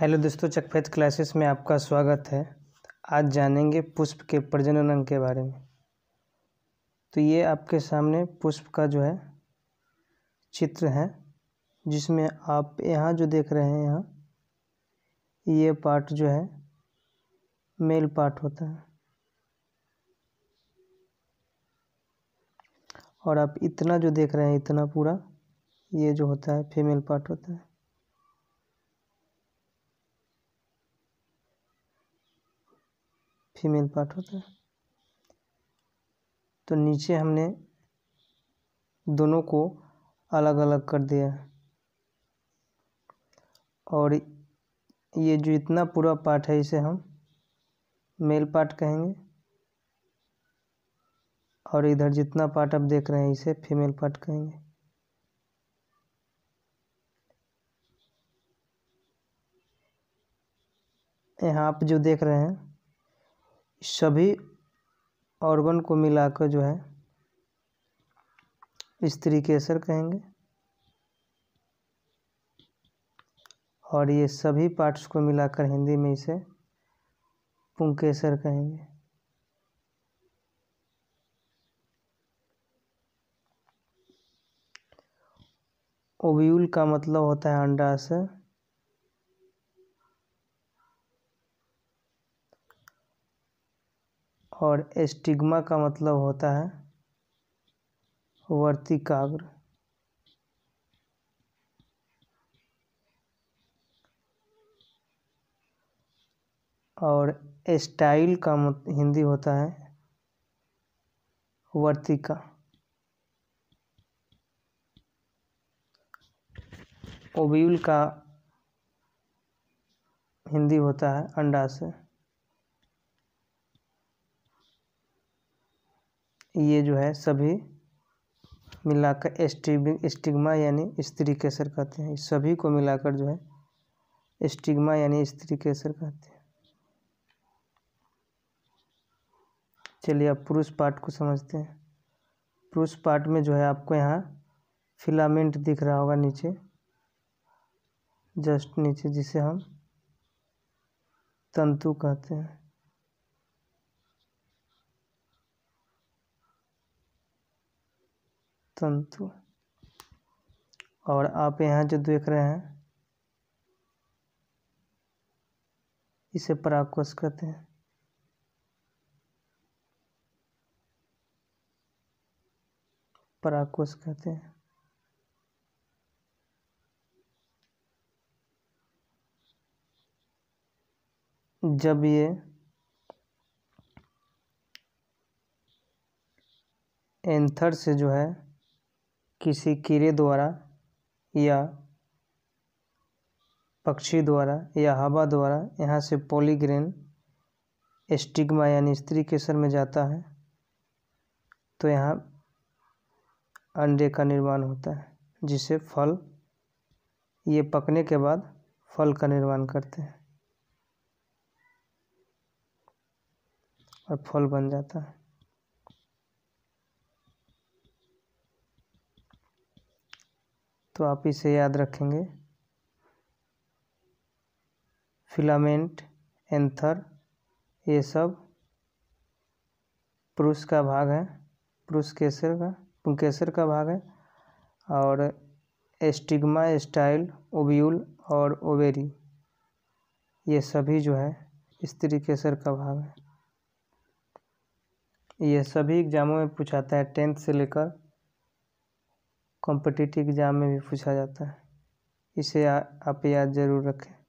hello दोस्तों चकफेद classes में आपका स्वागत है आज जानेंगे पुष्प के प्रजनन अंग के बारे में तो ये आपके सामने पुष्प का जो है चित्र है जिसमें आप यहाँ जो देख रहे हैं यहाँ ये पार्ट जो है मेल पार्ट होता है और आप इतना जो देख रहे हैं इतना पूरा ये जो होता है फीमेल पार्ट होता है फीमेल पार्ट होता है तो नीचे हमने दोनों को अलग अलग कर दिया और ये जो इतना पूरा पार्ट है इसे हम मेल पार्ट कहेंगे और इधर जितना पार्ट आप देख रहे हैं इसे फीमेल पार्ट कहेंगे यहाँ आप जो देख रहे हैं सभी ऑर्गन को मिलाकर जो है स्त्री केसर कहेंगे और ये सभी पार्ट्स को मिलाकर हिंदी में इसे पुंकेसर कहेंगे ओव्यूल का मतलब होता है अंडाशय और एस्टिग्मा का मतलब होता है वर्तिकाग्र और स्टाइल का मत, हिंदी होता है वर्तिका ओब्यूल का हिंदी होता है अंडाशय ये जो है सभी मिलाकर स्टिग स्टिग्मा यानी स्त्री केसर कहते हैं सभी को मिलाकर जो है स्टिग्मा यानी स्त्री केसर कहते हैं चलिए अब पुरुष पार्ट को समझते हैं पुरुष पार्ट में जो है आपको यहाँ फिलामेंट दिख रहा होगा नीचे जस्ट नीचे जिसे हम तंतु कहते हैं तंतु और आप यहाँ जो देख रहे हैं इसे पराकोश कहते हैं पराकोश कहते हैं जब ये एंथर से जो है किसी कीड़े द्वारा या पक्षी द्वारा या हवा द्वारा यहाँ से पॉलीग्रेन स्टिग्मा यानी स्त्री केसर में जाता है तो यहाँ अंडे का निर्माण होता है जिसे फल ये पकने के बाद फल का निर्माण करते हैं और फल बन जाता है तो आप इसे याद रखेंगे फिलामेंट एंथर ये सब पुरुष का भाग है पुरुष केसर का पुंकेसर का भाग है और एस्टिग्मा स्टाइल ओब्यूल और ओवेरी ये सभी जो है स्त्री केसर का भाग है ये सभी एग्जामों में पूछाता है टेंथ से लेकर कॉम्पिटिटिव एग्ज़ाम में भी पूछा जाता है इसे आप याद ज़रूर रखें